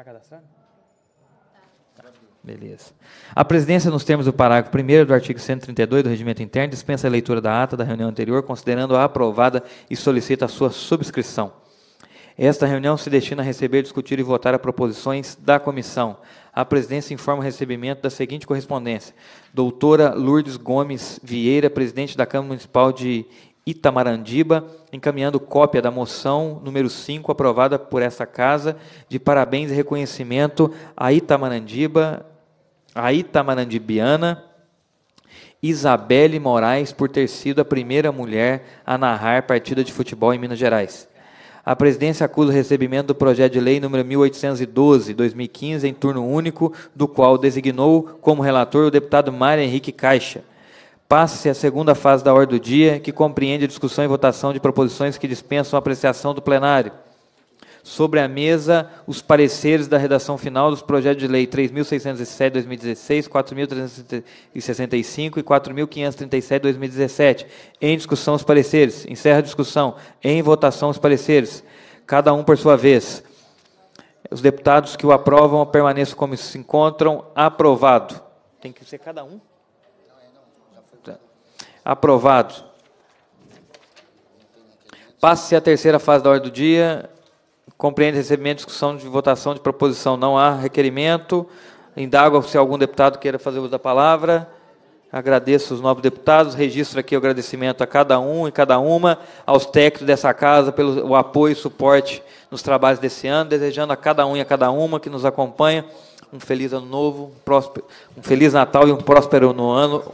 Está cadastrado? Beleza. A presidência, nos termos do parágrafo 1 do artigo 132 do Regimento Interno, dispensa a leitura da ata da reunião anterior, considerando-a aprovada e solicita a sua subscrição. Esta reunião se destina a receber, discutir e votar as proposições da comissão. A presidência informa o recebimento da seguinte correspondência: Doutora Lourdes Gomes Vieira, presidente da Câmara Municipal de Itamarandiba, encaminhando cópia da moção número 5, aprovada por essa casa, de parabéns e reconhecimento a Itamarandiba, a Itamarandibiana, Isabelle Moraes, por ter sido a primeira mulher a narrar partida de futebol em Minas Gerais. A presidência acusa o recebimento do projeto de lei número 1812-2015 em turno único, do qual designou como relator o deputado Mário Henrique Caixa. Passa-se a segunda fase da ordem do dia, que compreende a discussão e votação de proposições que dispensam a apreciação do plenário. Sobre a mesa, os pareceres da redação final dos projetos de lei 3.607 2016, 4.365 e 4.537 2017. Em discussão os pareceres. Encerra a discussão. Em votação os pareceres. Cada um por sua vez. Os deputados que o aprovam permaneçam como se encontram. Aprovado. Tem que ser cada um? Aprovado. Passe à terceira fase da ordem do dia. Compreende recebimento, discussão de votação de proposição. Não há requerimento. Indago se algum deputado queira fazer uso da palavra. Agradeço os novos deputados, registro aqui o agradecimento a cada um e cada uma, aos técnicos dessa casa pelo apoio e suporte nos trabalhos desse ano, desejando a cada um e a cada uma que nos acompanha um feliz ano novo, um, próspero, um feliz Natal e um próspero ano,